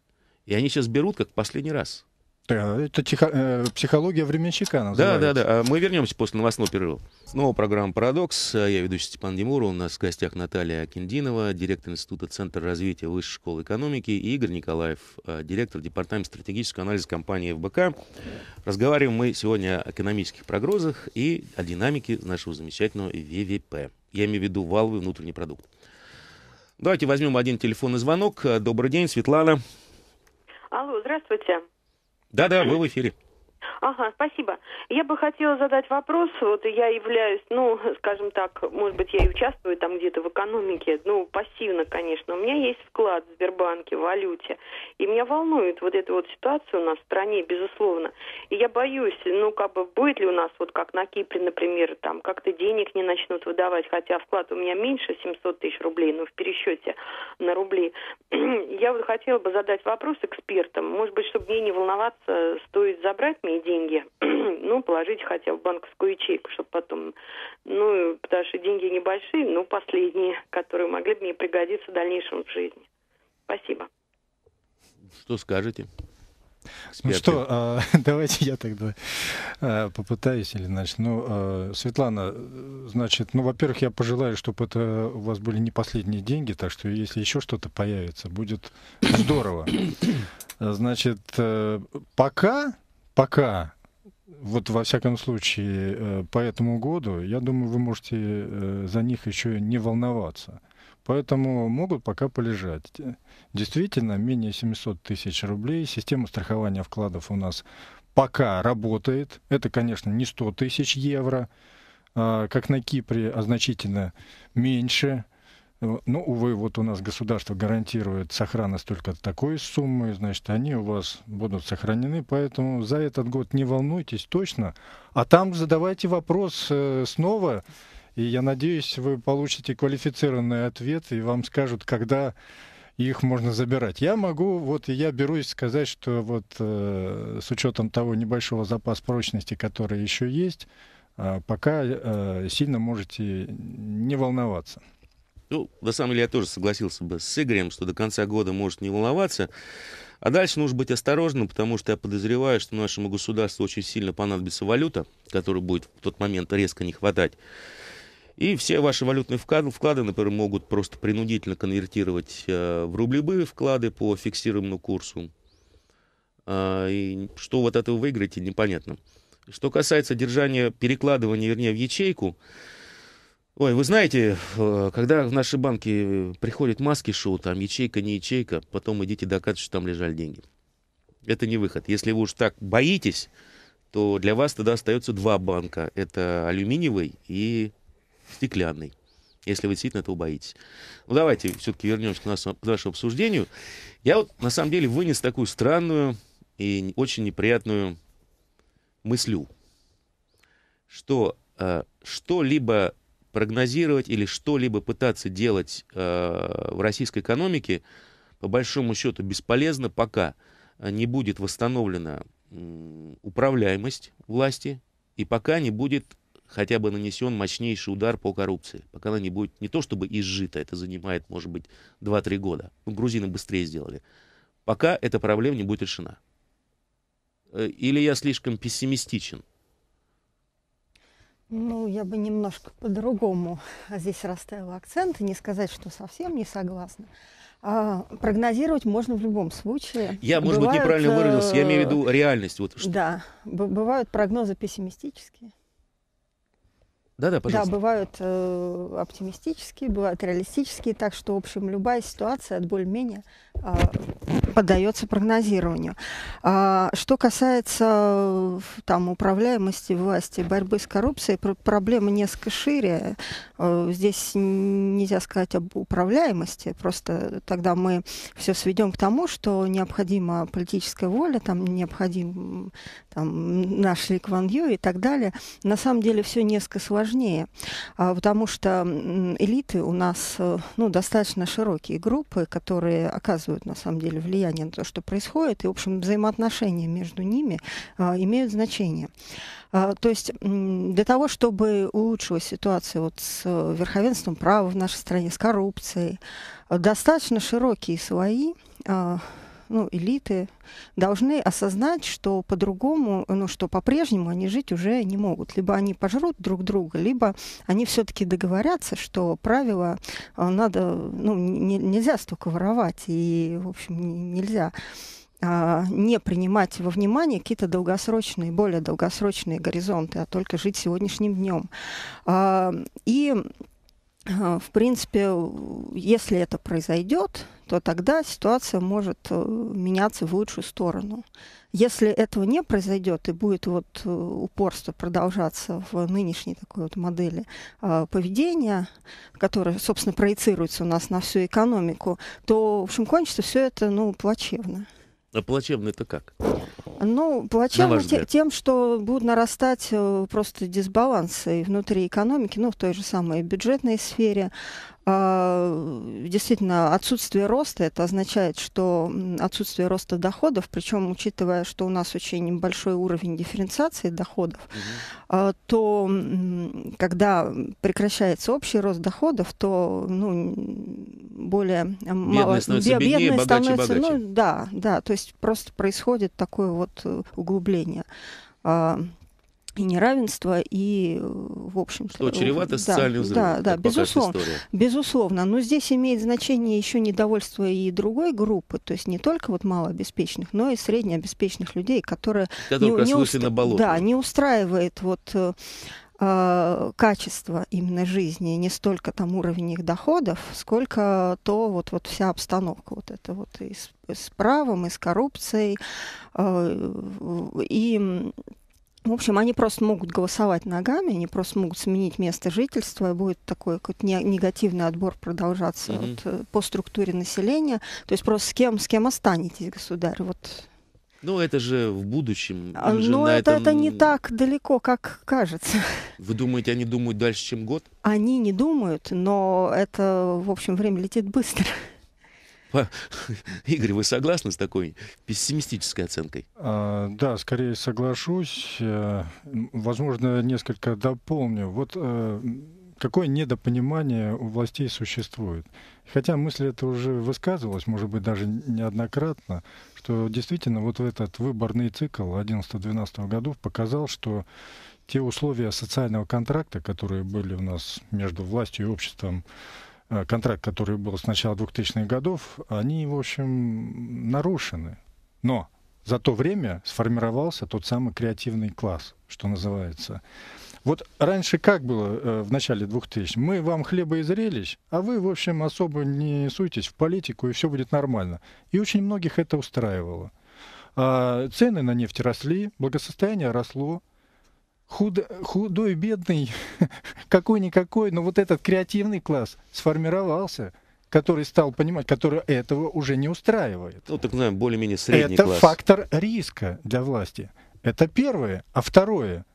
И они сейчас берут как в последний раз. Это тихо, э, психология временщика называется. Да, да, да. Мы вернемся после новостного перерыва. Снова программа «Парадокс». А, я ведущий Степан Демуров. У нас в гостях Наталья Кендинова, директор Института Центра развития Высшей школы экономики, и Игорь Николаев, директор Департамента стратегического анализа компании ФБК. Разговариваем мы сегодня о экономических прогрозах и о динамике нашего замечательного ВВП. Я имею в виду валовый внутренний продукт. Давайте возьмем один телефонный звонок. Э, добрый день, Светлана. Алло, здравствуйте. Да-да, вы в эфире. Ага, спасибо. Я бы хотела задать вопрос. Вот я являюсь, ну, скажем так, может быть, я и участвую там где-то в экономике, ну, пассивно, конечно. У меня есть вклад в Сбербанке в валюте. И меня волнует вот эта вот ситуация у нас в стране, безусловно. И я боюсь, ну, как бы, будет ли у нас, вот как на Кипре, например, там как-то денег не начнут выдавать, хотя вклад у меня меньше 700 тысяч рублей, ну, в пересчете на рубли. я вот хотела бы задать вопрос экспертам. Может быть, чтобы мне не волноваться, стоит забрать мне деньги деньги, ну, положить хотя в банковскую ячейку, чтобы потом, ну, потому что деньги небольшие, но последние, которые могли бы мне пригодиться в дальнейшем в жизни. Спасибо. Что скажете? Ну Эксперты. Ну что, а, давайте я тогда а, попытаюсь или начну. Ну, а, Светлана, значит, ну, во-первых, я пожелаю, чтобы это у вас были не последние деньги, так что если еще что-то появится, будет здорово. Значит, э, пока пока, вот во всяком случае, э, по этому году, я думаю, вы можете э, за них еще не волноваться. Поэтому могут пока полежать. Действительно, менее 700 тысяч рублей. Система страхования вкладов у нас пока работает. Это, конечно, не 100 тысяч евро, а, как на Кипре, а значительно меньше. Э, ну, увы, вот у нас государство гарантирует сохранность только такой суммы, значит, они у вас будут сохранены, поэтому за этот год не волнуйтесь точно, а там задавайте вопрос э, снова, и я надеюсь, вы получите квалифицированный ответ, и вам скажут, когда их можно забирать. Я могу, вот я берусь сказать, что вот э, с учетом того небольшого запаса прочности, который еще есть, пока сильно можете не волноваться. Ну, на самом деле я тоже согласился бы с Игорем, что до конца года может не волноваться. А дальше нужно быть осторожным, потому что я подозреваю, что нашему государству очень сильно понадобится валюта, которой будет в тот момент резко не хватать. И все ваши валютные вклады, например, могут просто принудительно конвертировать э, в рублевые вклады по фиксированному курсу. А, и что вот от этого выиграете, непонятно. Что касается держания, перекладывания, вернее, в ячейку, Ой, вы знаете, э, когда в наши банки приходят маски-шоу, там ячейка, не ячейка, потом идите доказывать, что там лежали деньги. Это не выход. Если вы уж так боитесь, то для вас тогда остается два банка. Это алюминиевый и стеклянный. Если вы действительно этого боитесь. Ну, давайте все-таки вернемся к, нашему к нашему обсуждению. Я вот, на самом деле, вынес такую странную и очень неприятную мыслю, что э, что-либо прогнозировать или что-либо пытаться делать э, в российской экономике, по большому счету, бесполезно, пока э, не будет восстановлена э, управляемость власти и пока не будет хотя бы нанесен мощнейший удар по коррупции. Пока она не будет не то чтобы изжита, это занимает, может быть, 2-3 года. Ну, грузины быстрее сделали. Пока эта проблема не будет решена. Э, или я слишком пессимистичен? Ну, я бы немножко по-другому а, здесь расставила акцент, не сказать, что совсем не согласна. А, прогнозировать можно в любом случае. Я, может бывают, быть, неправильно выразился, я имею в виду э, реальность. Вот, что... Да, бывают прогнозы пессимистические. Да-да, пожалуйста. Да, бывают э, оптимистические, бывают реалистические, так что, в общем, любая ситуация от более-менее э, поддается прогнозированию. А, что касается э, там, управляемости власти, борьбы с коррупцией, пр проблема несколько шире. А, здесь нельзя сказать об управляемости, просто тогда мы все сведем к тому, что необходима политическая воля, там необходим там, наш Ли Кван Ю и так далее. На самом деле все несколько сложнее, а, потому что элиты у нас э, ну, достаточно широкие группы, которые оказывают на самом деле влияние влияние на то, что происходит, и, в общем, взаимоотношения между ними а, имеют значение. А, то есть для того, чтобы улучшилась ситуация вот с э, верховенством права в нашей стране, с коррупцией, достаточно широкие слои а, ну, элиты должны осознать, что по-другому, ну, что по-прежнему они жить уже не могут. Либо они пожрут друг друга, либо они все-таки договорятся, что правила э, надо, ну, не, нельзя столько воровать, и, в общем, нельзя а, не принимать во внимание какие-то долгосрочные, более долгосрочные горизонты, а только жить сегодняшним днем. А, и э, в принципе, если это произойдет, то тогда ситуация может э, меняться в лучшую сторону. Если этого не произойдет и будет вот э, упорство продолжаться в нынешней такой вот модели а, поведения, которая, собственно, проецируется у нас на всю экономику, то, в общем, кончится все это, ну, плачевно. А плачевно это как? Ну, плачевно те, тем, что будут нарастать э, просто дисбалансы внутри экономики, ну, в той же самой бюджетной сфере, а, действительно отсутствие роста, это означает, что отсутствие роста доходов, причем учитывая, что у нас очень большой уровень дифференциации доходов, Mm -hmm. то когда прекращается общий рост доходов, то ну, более а, бедные мало... становятся бед, беднее, бедные богаче, становятся, ну богаче. Ну, да, да, то есть просто происходит такое вот э, углубление и неравенство, и, э, в общем... Что ну, чревато да, социальный взрыв. Да, да, безусловно. Безусловно. Но здесь имеет значение еще недовольство и другой группы, то есть не только вот малообеспеченных, но и среднеобеспеченных людей, которые... не, не уст... на болото. Да, не устраивает вот э, э, качество именно жизни, не столько там уровень их доходов, сколько то вот, вот вся обстановка вот это вот и с, с правом, и с коррупцией, и в общем, они просто могут голосовать ногами, они просто могут сменить место жительства, и будет такой какой-то негативный отбор продолжаться mm-hmm. вот, э, по структуре населения. То есть просто с кем, с кем останетесь, государь? Вот ну, это же в будущем. Им а, Но ну, это, этом... это не так далеко, как кажется. Вы думаете, они думают дальше, чем год? Они не думают, но это, в общем, время летит быстро. Игорь, вы согласны с такой пессимистической оценкой? А, да, скорее соглашусь. Э, возможно, несколько дополню. Вот э, какое недопонимание у властей существует. Хотя мысль это уже высказывалась, может быть, даже неоднократно, что действительно вот этот выборный цикл 11-12 годов показал, что те условия социального контракта, которые были у нас между властью и обществом Э, контракт, который был с начала 2000-х годов, они, в общем, нарушены. Но за то время сформировался тот самый креативный класс, что называется. Вот раньше как было э, в начале 2000? Мы вам хлеба и зрелищ, а вы, в общем, особо не суетесь в политику, и все будет нормально. И очень многих это устраивало. А цены на нефть росли, благосостояние росло, худо, худой, бедный, какой-никакой, но вот этот креативный класс сформировался который стал понимать, который этого уже не устраивает. Ну, так знаем, более-менее средний Это класс. фактор риска для власти. Это первое. А второе,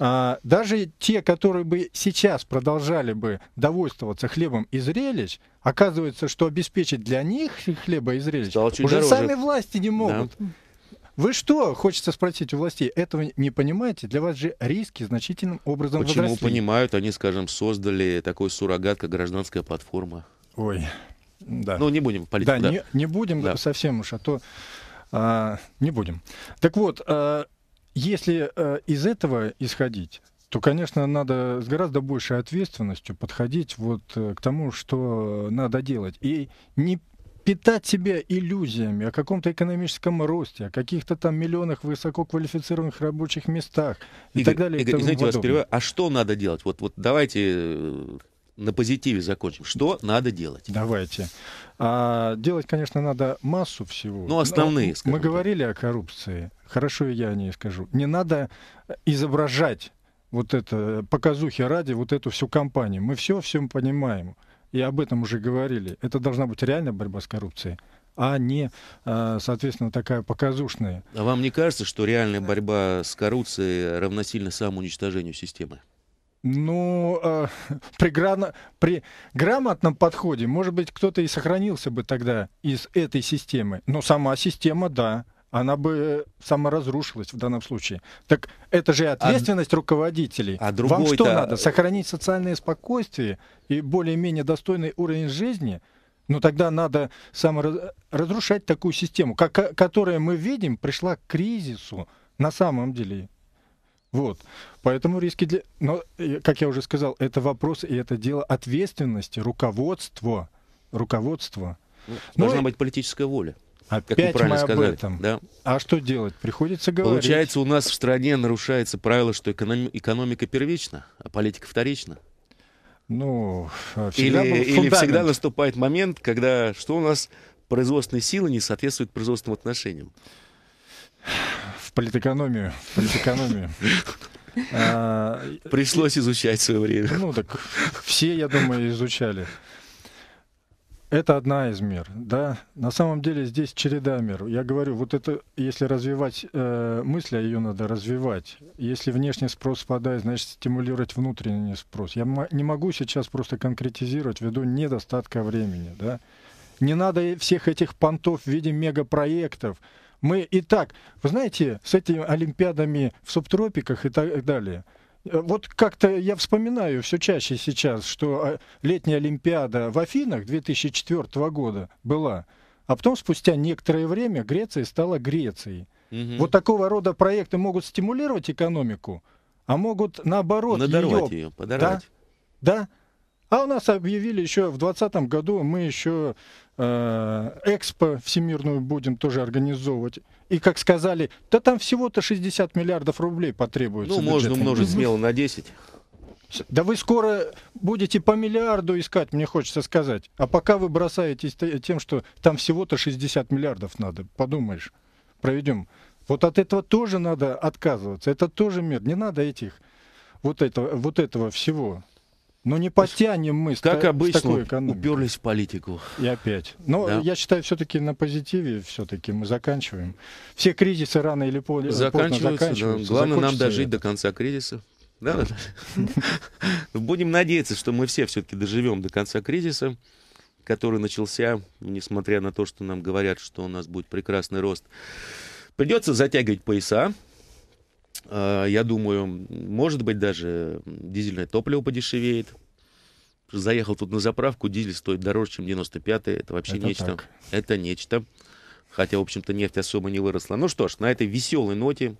а, даже те, которые бы сейчас продолжали бы довольствоваться хлебом и зрелищ, оказывается, что обеспечить для них хлеба и зрелищ уже дороже. сами власти не могут. Да. Вы что, хочется спросить у властей, этого не понимаете? Для вас же риски значительным образом Почему возросли. понимают? Они, скажем, создали такой суррогат, как гражданская платформа. Ой, да. Ну, не будем политику, да. да. Не, не будем да. совсем уж, а то а, не будем. Так вот, а, если а, из этого исходить, то, конечно, надо с гораздо большей ответственностью подходить вот э, к тому, что надо делать. И не питать себя иллюзиями о каком-то экономическом росте, о каких-то там миллионах высококвалифицированных рабочих местах и Игорь, так далее. Игорь, и извините, вас перебиваю, а что надо делать? Вот, вот давайте э, на позитиве закончим. Что надо делать? Давайте. А, делать, конечно, надо массу всего. Ну, основные. Но, мы так. говорили о коррупции. Хорошо, я о ней скажу. Не надо э, изображать вот это э, показухи ради вот эту всю компанию. Мы все всем понимаем и об этом уже говорили, это должна быть реальная борьба с коррупцией а не, э, соответственно, такая показушная. А вам не кажется, что реальная борьба с коррупцией равносильно самоуничтожению системы? Ну, э, при, грано, при грамотном подходе, может быть, кто-то и сохранился бы тогда из этой системы. Но сама система, да, она бы э, саморазрушилась в данном случае. Так это же а ответственность а, руководителей. А Вам что надо? Сохранить социальное спокойствие и более-менее достойный уровень жизни? Ну тогда надо саморазрушать такую систему, как, которая мы видим пришла к кризису на самом деле. Вот. Поэтому риски для... Но, э, как я уже сказал, это вопрос и это дело ответственности, руководства. Руководства. Ну, ну должна Но... быть политическая воля. Опять как вы правильно мы сказали. Об этом. Да. А что делать? Приходится говорить. Получается, у нас в стране нарушается правило, что экономика первична, а политика вторична. Ну, а всегда или, или всегда наступает момент, когда что у нас производственные силы не соответствуют производственным отношениям. В политэкономию. В политэкономию. Пришлось изучать свое время. Ну так все, я думаю, изучали. Это одна из мер, да. На самом деле здесь череда мер. Я говорю, вот это, если развивать э, мысль, а ее надо развивать. Если внешний спрос спадает, значит стимулировать внутренний спрос. Я не могу сейчас просто конкретизировать ввиду недостатка времени, да. Не надо всех этих понтов в виде мегапроектов. Мы и так, вы знаете, с этими олимпиадами в субтропиках и так далее – Э, вот как-то я вспоминаю все чаще сейчас, что а, летняя Олимпиада в Афинах 2004 года была, а потом спустя некоторое время Греция стала Грецией. Угу. Вот такого рода проекты могут стимулировать экономику, а могут наоборот Надорвать ее, ее подорвать. Да? Да, а у нас объявили еще в 2020 году, мы еще э, Экспо всемирную будем тоже организовывать. И как сказали, да там всего-то 60 миллиардов рублей потребуется. Ну, можно умножить смело на 10. Да вы скоро будете по миллиарду искать, мне хочется сказать. А пока вы бросаетесь тем, что там всего-то 60 миллиардов надо, подумаешь, проведем. Вот от этого тоже надо отказываться. Это тоже мир. Не надо этих вот этого, вот этого всего. Ну не потянем мы как обычно, с такой уперлись в политику. И опять. Но да. я считаю, все-таки на позитиве все-таки мы заканчиваем. Все кризисы рано или э, поздно заканчиваются. заканчиваются. Да. Главное нам дожить это. до конца кризиса. Да? Будем надеяться, что мы все все-таки доживем до конца кризиса, который начался, несмотря на то, что нам говорят, что у нас будет прекрасный рост. Придется затягивать пояса, а, я думаю, может быть, даже дизельное топливо подешевеет. Заехал тут на заправку, дизель стоит дороже, чем 95-й. Это вообще Это нечто. Так. Это нечто. Хотя, в общем-то, нефть особо не выросла. Ну что ж, на этой веселой ноте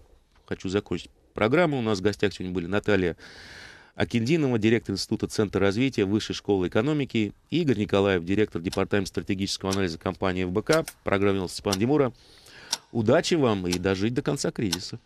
хочу закончить программу. У нас в гостях сегодня были Наталья Акиндинова, директор Института Центра развития Высшей школы экономики, Игорь Николаев, директор Департамента стратегического анализа компании ФБК. Программировал Степан Демура. Удачи вам и дожить до конца кризиса.